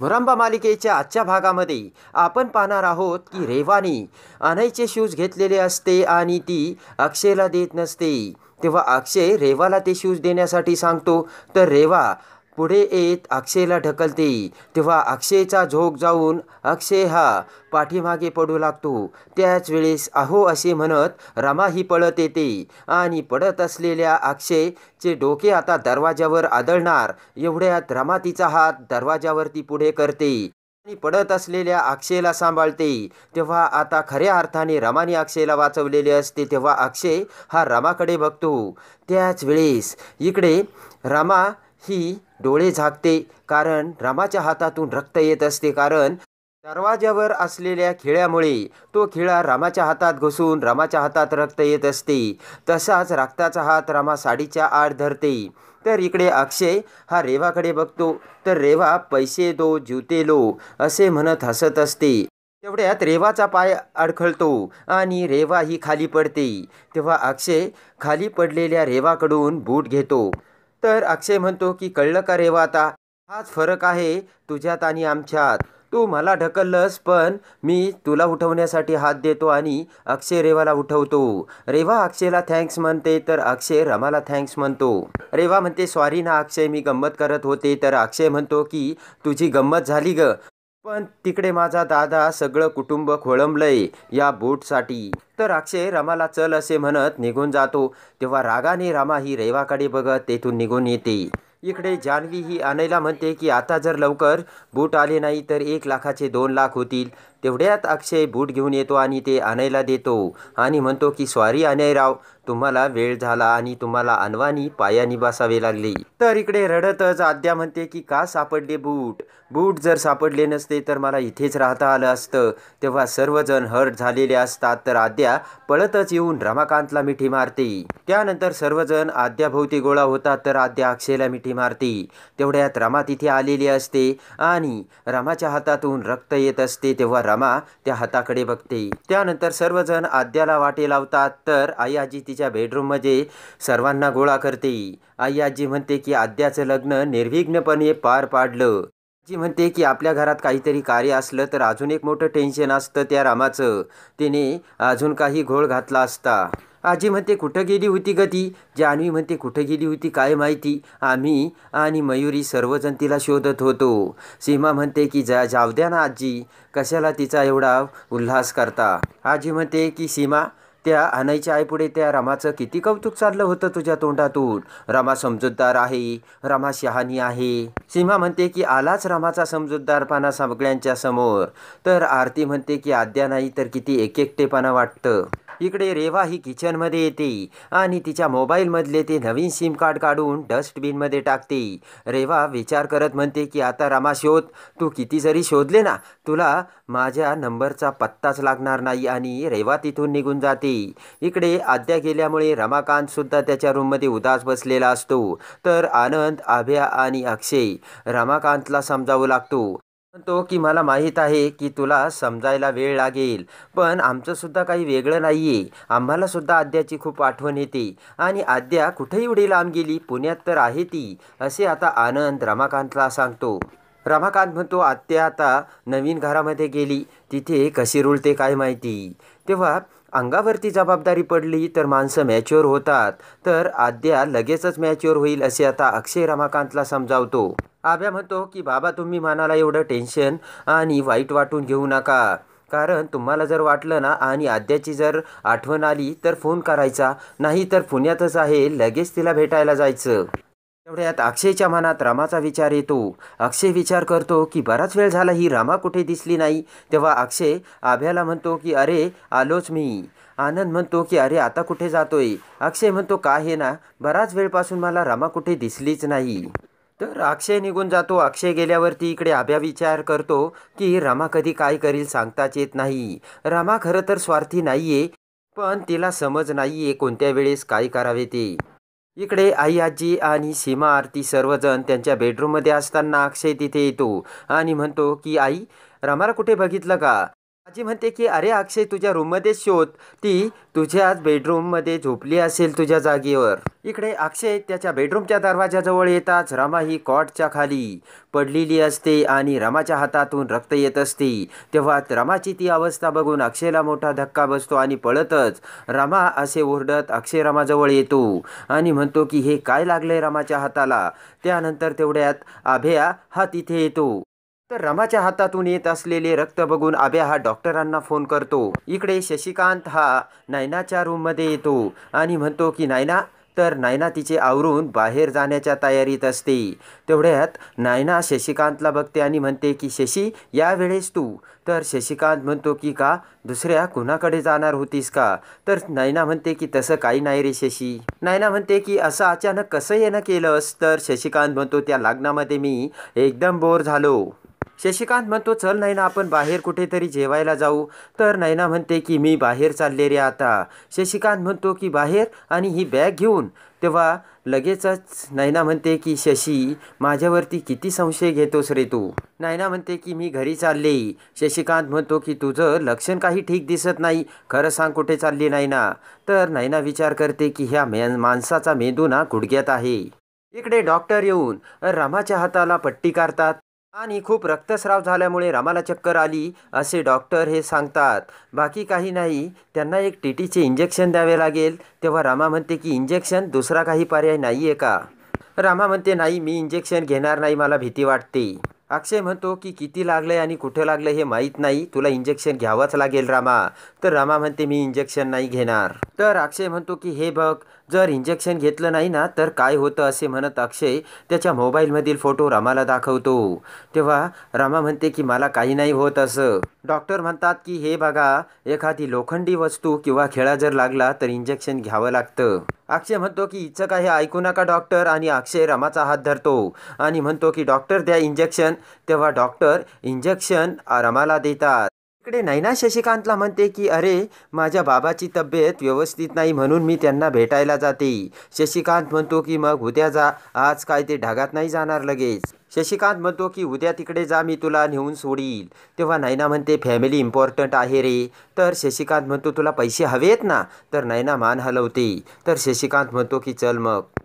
भुरंबा मालिकेच्या आजच्या भागामध्ये आपण पाहणार आहोत की रेवानी अनयचे शूज घेतलेले असते आणि ती अक्षयला देत नसते तेव्हा अक्षय रेवाला ते शूज देण्यासाठी सांगतो तर रेवा पुढे येत अक्षयला ढकलते तेव्हा अक्षयचा झोक जाऊन अक्षय हा पाठीमागे पडू लागतो त्याच वेळेस अहो असे म्हणत रमा पळत येते आणि पडत असलेल्या अक्षयचे डोके आता दरवाज्यावर आदळणार एवढ्यात रमा तिचा हात दरवाजावरती पुढे करते आणि पडत असलेल्या अक्षयला सांभाळते तेव्हा आता खऱ्या अर्थाने रमाने अक्षयला वाचवलेले असते तेव्हा अक्षय हा रमाकडे बघतो त्याच वेळेस इकडे रमा ही डोळे झाकते कारण रामाच्या हातातून रक्त येत असते कारण दरवाज्यावर असलेल्या खिळ्यामुळे तो खिळा रामाच्या हातात घुसून रामाच्या हातात रक्त येत असते तसाच रक्ताचा हात रामा साडीच्या आड धरते तर इकडे अक्षय हा रेवाकडे बघतो तर रेवा पैसे दो जुते लो असे म्हणत हसत असते तेवढ्यात रेवाचा पाय अडखळतो आणि रेवा ही खाली पडते तेव्हा अक्षय खाली पडलेल्या रेवाकडून बूट घेतो तर अक्षय म्हणतो की कळलं का रेवा आता हाच फरक आहे तुझ्यात आणि आमच्यात तू मला ढकललंस पण मी तुला उठवण्यासाठी हात देतो आणि अक्षय रेवाला उठवतो रेवा अक्षयला थँक्स म्हणते तर अक्षय रमाला थँक्स म्हणतो रेवा म्हणते सॉरी ना अक्षय मी गंमत करत होते तर अक्षय म्हणतो की तुझी गंमत झाली ग पण तिकडे माझा दादा सगळं कुटुंब खोळंबलंय या बोटसाठी तर अक्षय रमाला चल असे म्हणत निघून जातो तेव्हा रागाने रामा ही रैवाकडे बघत तेथून निघून येते इकडे जान्हवी ही आणायला म्हणते की आता जर लवकर बूट आले नाही तर एक लाखाचे दोन लाख होतील तेवढ्यात अक्षय बूट घेऊन येतो आणि ते आणायला देतो आणि म्हणतो की सॉरी अनयराव तुम्हाला वेळ झाला आणि तुम्हाला अनवानी पायानी बसावे लागले तर इकडे रडतच आद्या म्हणते की का सापडले बूट बूट जर सापडले नसते तर मला इथेच राहता आलं असतं तेव्हा सर्वजण हर्ट झालेले असतात तर आद्या पळतच येऊन रमाकांतला मिठी मारते त्यानंतर सर्वजण आद्याभोवती गोळा होतात तर आद्या अक्षयला मिठी मारते तेवढ्यात रमा तिथे आलेली असते आणि रमाच्या हातातून रक्त येत असते तेव्हा रमा त्या हाताकडे बघते त्यानंतर सर्वजण आद्याला वाटे लावतात तर आई आजी बेडरूम बेडरूममध्ये सर्वांना गोळा करते आई आजी म्हणते की आद्याचं लग्न निर्विघ्नपणे पार पाडलं आजी म्हणते की आपल्या घरात काहीतरी कार्य असलं तर अजून एक मोठं टेन्शन असतं त्या रामाचं तिने अजून काही घोळ घातला असता आजी म्हणते कुठं गेली होती गती ती जान्हवी म्हणते कुठं गेली होती काय माहिती आम्ही आणि मयुरी सर्वजण तिला शोधत होतो सीमा म्हणते की जा जाऊ द्या ना आजी कशाला तिचा एवढा उल्हास करता आजी म्हणते की सीमा त्या आणायच्या आईपुढे त्या रमाचं किती कौतुक चाललं होतं तुझ्या तोंडातून रमा समजूतदार आहे रमा शहानी आहे सीमा म्हणते की आलाच रामाचा समजूतदारपणा सगळ्यांच्या समोर तर आरती म्हणते की आद्या नाही तर किती एक एकटेपणा वाटतं इकडे रेवा ही किचनमध्ये येते आणि तिच्या मोबाईलमधले ते नवीन सिम कार्ड काढून डस्टबिनमध्ये टाकते रेवा विचार करत म्हणते की आता रमा शोध तू किती जरी शोधले ना तुला माझ्या नंबरचा पत्ताच लागणार नाही आणि रेवा तिथून निघून जाते इकडे आद्या गेल्यामुळे रमाकांतसुद्धा त्याच्या रूममध्ये उदास बसलेला असतो तर आनंद आभ्या आणि अक्षय रमाकांतला समजावू लागतो म्हणतो की मला माहीत आहे की तुला समजायला वेळ लागेल पण आमचंसुद्धा काही वेगळं नाही आहे आम्हालासुद्धा आद्याची खूप आठवण येते आणि आद्या कुठेही उडी लांब गेली पुण्यात तर आहे ती असे आता आनंद रमाकांतला सांगतो रमाकांत म्हणतो आत्या आता नवीन घरामध्ये गेली तिथे कशी रुळते काय माहिती तेव्हा अंगावरती जबाबदारी पडली तर माणसं मॅच्युअर होतात तर आद्या लगेचच मॅच्युअर होईल असे आता अक्षय रमाकांतला समजावतो आभ्या म्हणतो की बाबा तुम्ही मनाला एवढं टेन्शन आणि वाईट वाटून घेऊ नका कारण तुम्हाला जर वाटलं ना आणि आद्याची जर आठवण आली तर फोन करायचा नाही तर पुण्यातच आहे लगेच तिला भेटायला जायचं तेवढ्यात अक्षयच्या मनात रामाचा विचार येतो अक्षय विचार करतो की बराच वेळ झाला ही रामा कुठे दिसली नाही तेव्हा अक्षय आभ्याला म्हणतो की अरे आलोच मी आनंद म्हणतो की अरे आता कुठे जातोय अक्षय म्हणतो काय हे ना बराच वेळपासून मला रामा कुठे दिसलीच नाही तर अक्षय निघून जातो अक्षय गेल्यावरती इकडे आभ्या विचार करतो की रामा कधी काय करील सांगताच येत नाही रामा खरं तर स्वार्थी नाहीये पण तिला समज नाहीये कोणत्या वेळेस काय करावे ते इकडे आई आजी आणि सीमा आरती सर्वजण त्यांच्या बेडरूममध्ये असताना अक्षय तिथे येतो आणि म्हणतो की आई रामाला कुठे बघितलं का आजी म्हणते की अरे अक्षय तुझ्या रूममध्ये शोध ती तुझ्याच बेडरूममध्ये झोपली असेल तुझ्या जागेवर इकडे अक्षय त्याच्या बेडरूमच्या दरवाजाजवळ येताच रमा ही कॉटच्या खाली पडलेली असते आणि रमाच्या हातातून रक्त येत असते तेव्हा रमाची ती अवस्था बघून अक्षयला मोठा धक्का बसतो आणि पळतच रमा असे ओरडत अक्षय रमाजवळ येतो आणि म्हणतो की हे काय लागलंय रमाच्या हाताला त्यानंतर तेवढ्यात आभ्या हा तिथे येतो तर रमाच्या हातातून येत असलेले रक्त बघून आब्या हा डॉक्टरांना फोन करतो इकडे शशिकांत हा नायनाच्या रूममध्ये येतो आणि म्हणतो की नायना तर नायना तिचे आवरून बाहेर जाण्याच्या तयारीत असते तेवढ्यात नायना शशिकांतला बघते आणि म्हणते की शशी यावेळेस तू तर शशिकांत म्हणतो की का दुसऱ्या कुणाकडे जाणार होतीस का तर नायना म्हणते की तसं काही नाही रे शशी नायना म्हणते की असं अचानक कसं येणं केलंस तर शशिकांत म्हणतो त्या लग्नामध्ये मी एकदम बोर झालो शशिकांत म्हणतो चल नैना आपण बाहेर कुठेतरी जेवायला जाऊ तर नैना म्हणते की मी बाहेर चालले रे आता शशिकांत म्हणतो की बाहेर आणि ही बॅग घेऊन तेव्हा लगेचच नैना म्हणते की शशी माझ्यावरती किती संशय घेतोस रे तू नैना म्हणते की मी घरी चालले शशिकांत म्हणतो की तुझं लक्षण काही ठीक दिसत नाही खरं सांग कुठे चालली नैना तर नैना विचार करते की ह्या मे माणसाचा मेंदू ना गुडघ्यात आहे इकडे डॉक्टर येऊन रामाच्या हाताला पट्टी काढतात आणि खूप रक्तस्राव झाल्यामुळे रामाला चक्कर आली असे डॉक्टर हे सांगतात बाकी काही नाही त्यांना एक टी टीचे इंजेक्शन द्यावे लागेल तेव्हा रामा म्हणते की इंजेक्शन दुसरा काही पर्याय नाही आहे का रामा म्हणते नाही मी इंजेक्शन घेणार नाही मला भीती वाटते अक्षय म्हणतो की किती लागलंय आणि कुठं लागलंय हे माहीत नाही तुला इंजेक्शन घ्यावंच लागेल रामा तर रामा म्हणते मी इंजेक्शन नाही घेणार तर अक्षय म्हणतो की हे बघ जर इंजेक्शन घेतलं नाही ना तर काय होतं असे म्हणत अक्षय त्याच्या मोबाईलमधील फोटो रामाला दाखवतो तेव्हा रामा म्हणते की मला काही नाही होत असं डॉक्टर म्हणतात की हे बघा एखादी लोखंडी वस्तू किंवा खेळा जर लागला तर इंजेक्शन घ्यावं लागतं अक्षय म्हणतो की इच्छा काय ऐकू नका डॉक्टर आणि अक्षय रामाचा हात धरतो आणि म्हणतो की डॉक्टर द्या इंजेक्शन तेव्हा डॉक्टर इंजेक्शन आरामाला देतात इकडे नैना शशिकांतला म्हणते की अरे माझ्या बाबाची तब्येत व्यवस्थित नाही म्हणून मी त्यांना भेटायला जाते शशिकांत म्हणतो की मग उद्या जा आज काय ते ढागात नाही जाणार लगेच शशिकांत म्हणतो की उद्या तिकडे जा मी तुला नेऊन सोडील तेव्हा नैना म्हणते फॅमिली इम्पॉर्टंट आहे रे तर शशिकांत म्हणतो तुला पैसे हवेत ना तर नैना मान हलवते तर शशिकांत म्हणतो की चल मग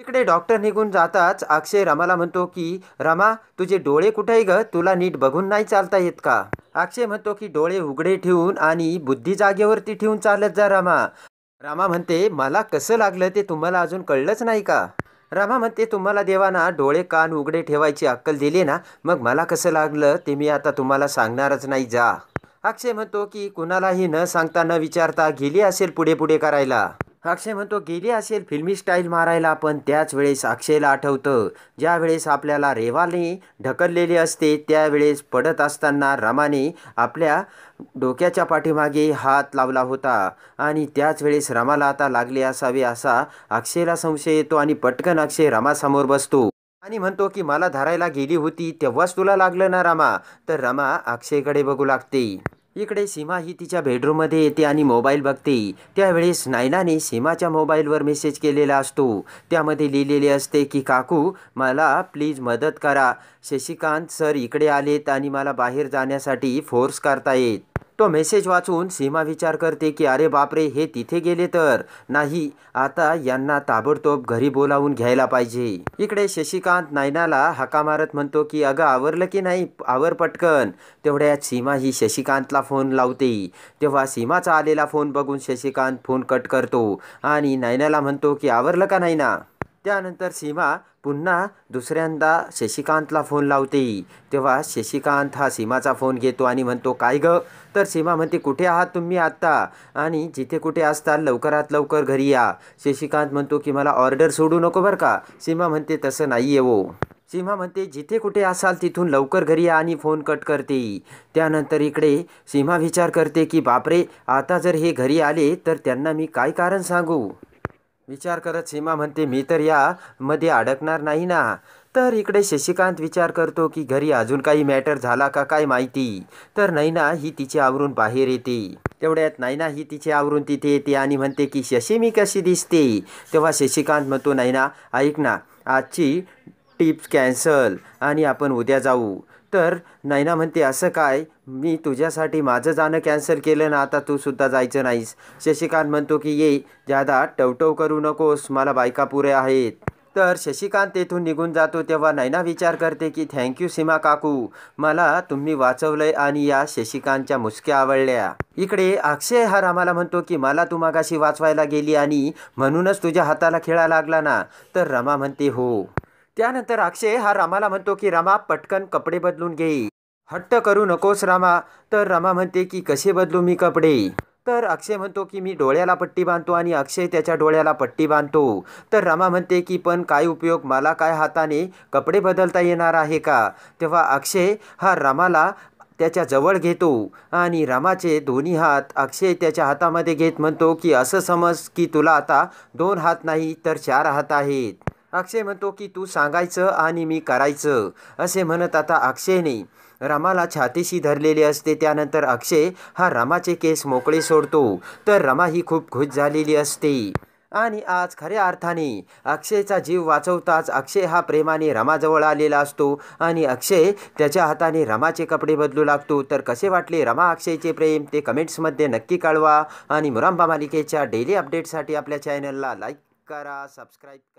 इकडे डॉक्टर निघून जाताच अक्षय रमाला म्हणतो की रमा तुझे डोळे कुठे ग तुला नीट बघून नाही चालता येत का अक्षय म्हणतो की डोळे उघडे ठेवून आणि बुद्धी जागेवरती ठेवून चालत जा रमा रामा म्हणते मला कसं लागलं ते तुम्हाला अजून कळलंच नाही का रामा म्हणते तुम्हाला देवाना डोळे कान उघडे ठेवायची अक्कल दिली ना मग मला कसं लागलं ते मी आता तुम्हाला सांगणारच नाही जा अक्षय म्हणतो की कुणालाही न सांगता न विचारता गेली असेल पुढे पुढे करायला अक्षय म्हणतो गेली असेल फिल्मी स्टाईल मारायला पण त्याच वेळेस अक्षयला आठवतं ज्यावेळेस आपल्याला रेवाने ढकललेली असते त्यावेळेस पडत असताना रमाने आपल्या डोक्याच्या पाठीमागे हात लावला होता आणि त्याच वेळेस रमाला आता लागले असावे असा अक्षयला संशय येतो आणि पटकन अक्षय रमासमोर बसतो आणि म्हणतो की मला धरायला गेली होती तेव्हाच तुला लागलं ना रमा तर रमा अक्षयकडे बघू लागते इकडे सीमा ही तिच्या बेडरूममध्ये येते आणि मोबाईल बघते त्यावेळेस नायनाने सीमाच्या मोबाईलवर मेसेज केलेला असतो त्यामध्ये लिहिलेले असते की काकू मला प्लीज मदत करा शशिकांत सर इकडे आलेत आणि मला बाहेर जाण्यासाठी फोर्स करतायत तो मेसेज वाचून सीमा विचार करते की अरे बापरे हे तिथे गेले तर नाही आता यांना ताबडतोब घरी बोलावून घ्यायला पाहिजे इकडे शशिकांत नायनाला हका मारत म्हणतो की अगं आवरलं की नाही आवर पटकन तेवढ्यात सीमा ही शशिकांतला फोन लावते तेव्हा सीमाचा आलेला फोन बघून शशिकांत फोन कट करतो आणि नायनाला म्हणतो की आवरलं का नाही ना त्यानंतर सीमा पुन्हा दुसऱ्यांदा शशिकांतला फोन लावते तेव्हा शशिकांत हा सीमाचा फोन घेतो आणि म्हणतो काय ग तर सीमा म्हणते कुठे आहात तुम्ही आत्ता आणि जिथे कुठे असताल लवकरात लवकर घरी या शशिकांत म्हणतो की मला ऑर्डर सोडू नको बरं का सीमा म्हणते तसं नाही येवो सीमा म्हणते जिथे कुठे असाल तिथून लवकर घरी या आणि फोन कट करते त्यानंतर इकडे सीमा विचार करते की बापरे आता जर हे घरी आले तर त्यांना मी काय कारण सांगू विचार करत सीमा म्हणते मी तर यामध्ये अडकणार नाही ना तर इकडे शशिकांत विचार करतो की घरी अजून काही मॅटर झाला का काय माहिती तर नैना ही तिचे आवरून बाहेर येते तेवढ्यात नैना ही तिचे आवरून तिथे येते आणि म्हणते की शशी मी कशी दिसते तेव्हा शशिकांत म्हणतो नैना ऐक ना आजची टिप्स कॅन्सल आणि आपण उद्या जाऊ तर नैना म्हणते असं काय मी तुझ्यासाठी माझं जाणं कॅन्सल केलं ना आता तू सुद्धा जायचं नाहीस शशिकांत म्हणतो की ये जादा टवटव करू नकोस मला बायका पुरे आहेत तर शशिकांत तेथून निघून जातो तेव्हा नैना विचार करते की थँक्यू सीमा काकू मला तुम्ही वाचवलंय आणि या शशिकांतच्या मुसक्या आवडल्या इकडे अक्षय हा रामाला म्हणतो की मला तू मागाशी वाचवायला गेली आणि म्हणूनच तुझ्या हाताला खेळा लागला ना तर रमा म्हणते हो त्यानंतर अक्षय हा रामाला म्हणतो की रामा पटकन कपडे बदलून घे हट्ट करू नकोस रामा तर रामा म्हणते की कसे बदलू मी कपडे तर अक्षय म्हणतो की मी डोळ्याला पट्टी बांधतो आणि अक्षय त्याच्या डोळ्याला पट्टी बांधतो तर रमा म्हणते की पण काय उपयोग मला काय हाताने कपडे बदलता येणार आहे का तेव्हा अक्षय हा रामाला त्याच्या जवळ घेतो आणि रामाचे दोन्ही हात अक्षय त्याच्या हातामध्ये घेत म्हणतो की असं समज की तुला आता दोन हात नाही तर चार हात आहेत अक्षय म्हणतो की तू सांगायचं आणि मी करायचं असे म्हणत आता अक्षयने रमाला छातीशी धरलेले असते त्यानंतर अक्षय हा रमाचे केस मोकळे सोडतो तर रमा ही खूप खुश झालेली असते आणि आज खऱ्या अर्थाने अक्षयचा जीव वाचवताच अक्षय हा प्रेमाने रमाजवळ आलेला असतो आणि अक्षय त्याच्या हाताने रमाचे कपडे बदलू लागतो तर कसे वाटले रमा अक्षयचे प्रेम ते कमेंट्समध्ये नक्की कळवा आणि मुरांबा मालिकेच्या डेली अपडेटसाठी आपल्या चॅनलला लाईक करा सबस्क्राईब